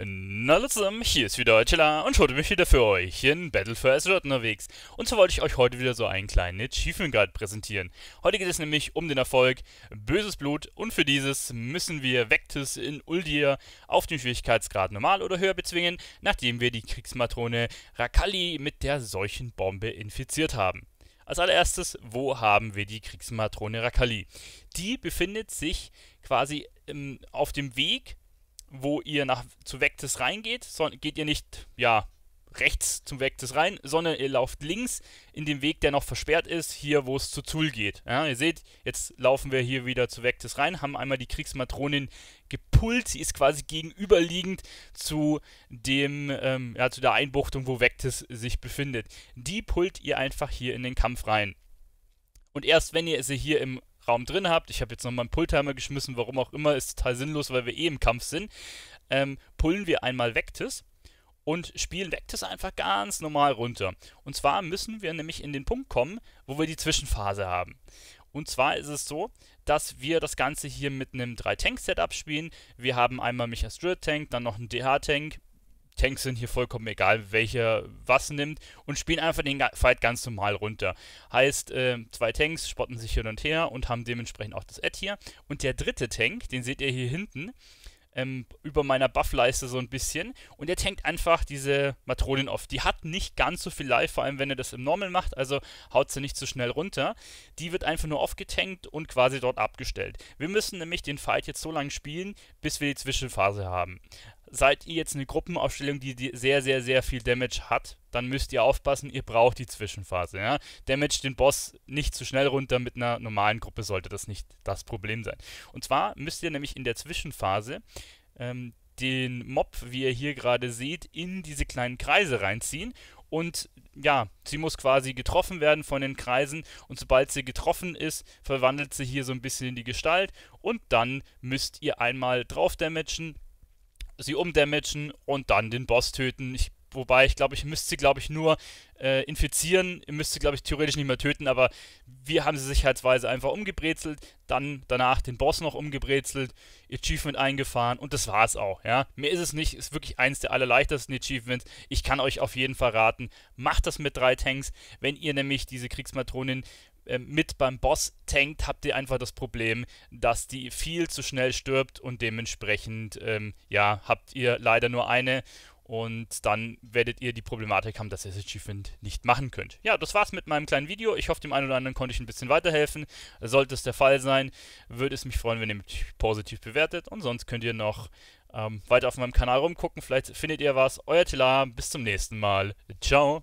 Na zusammen, hier ist wieder Chilla und heute bin ich wieder für euch in Battle for Azeroth unterwegs. Und zwar wollte ich euch heute wieder so einen kleinen Achievement Guide präsentieren. Heute geht es nämlich um den Erfolg Böses Blut und für dieses müssen wir Vectis in Uldir auf dem Schwierigkeitsgrad normal oder höher bezwingen, nachdem wir die Kriegsmatrone Rakali mit der Seuchenbombe infiziert haben. Als allererstes, wo haben wir die Kriegsmatrone Rakali? Die befindet sich quasi ähm, auf dem Weg wo ihr nach, zu Vectis reingeht, geht ihr nicht, ja, rechts zum Vectis rein, sondern ihr lauft links in den Weg, der noch versperrt ist, hier, wo es zu Zul geht. Ja, ihr seht, jetzt laufen wir hier wieder zu Vectis rein, haben einmal die Kriegsmatronin gepult. Sie ist quasi gegenüberliegend zu dem, ähm, ja, zu der Einbuchtung, wo Vectis sich befindet. Die pult ihr einfach hier in den Kampf rein. Und erst wenn ihr sie hier im Raum drin habt. Ich habe jetzt nochmal einen Pulltimer geschmissen, warum auch immer, ist total sinnlos, weil wir eh im Kampf sind. Ähm, pullen wir einmal Vectis und spielen Vectis einfach ganz normal runter. Und zwar müssen wir nämlich in den Punkt kommen, wo wir die Zwischenphase haben. Und zwar ist es so, dass wir das Ganze hier mit einem 3-Tank-Setup spielen. Wir haben einmal mich als Druid-Tank, dann noch einen DH-Tank, Tanks sind hier vollkommen egal, welcher was nimmt und spielen einfach den Fight ganz normal runter. Heißt, äh, zwei Tanks spotten sich hin und her und haben dementsprechend auch das Ad hier. Und der dritte Tank, den seht ihr hier hinten, ähm, über meiner Buffleiste so ein bisschen. Und der tankt einfach diese Matronin auf. Die hat nicht ganz so viel Life, vor allem wenn ihr das im Normal macht, also haut sie nicht so schnell runter. Die wird einfach nur aufgetankt und quasi dort abgestellt. Wir müssen nämlich den Fight jetzt so lange spielen, bis wir die Zwischenphase haben seid ihr jetzt eine Gruppenaufstellung, die, sehr, sehr, sehr viel Damage hat, dann müsst ihr aufpassen, ihr braucht die Zwischenphase. Ja? Damage den Boss nicht zu schnell runter mit einer normalen Gruppe sollte das nicht das Problem sein. Und zwar müsst ihr nämlich in der Zwischenphase ähm, den Mob, wie ihr hier gerade seht, in diese kleinen Kreise reinziehen und ja, sie muss quasi getroffen werden von den Kreisen und sobald sie getroffen ist, verwandelt sie hier so ein bisschen in die Gestalt und dann müsst ihr einmal drauf damagen, sie umdamagen und dann den Boss töten. Ich Wobei ich glaube, ich müsste sie, glaube ich, nur äh, infizieren, müsste, glaube ich, theoretisch nicht mehr töten, aber wir haben sie sicherheitsweise einfach umgebrezelt, dann danach den Boss noch umgebrezelt, Achievement eingefahren und das war's auch, ja. Mehr ist es nicht, ist wirklich eins der allerleichtesten Achievements. Ich kann euch auf jeden Fall raten, macht das mit drei Tanks, wenn ihr nämlich diese Kriegsmatronin äh, mit beim Boss tankt, habt ihr einfach das Problem, dass die viel zu schnell stirbt und dementsprechend, ähm, ja, habt ihr leider nur eine und dann werdet ihr die Problematik haben, dass ihr das Achievement nicht machen könnt. Ja, das war's mit meinem kleinen Video. Ich hoffe, dem einen oder anderen konnte ich ein bisschen weiterhelfen. Sollte es der Fall sein, würde es mich freuen, wenn ihr mich positiv bewertet. Und sonst könnt ihr noch ähm, weiter auf meinem Kanal rumgucken. Vielleicht findet ihr was. Euer Tila, bis zum nächsten Mal. Ciao.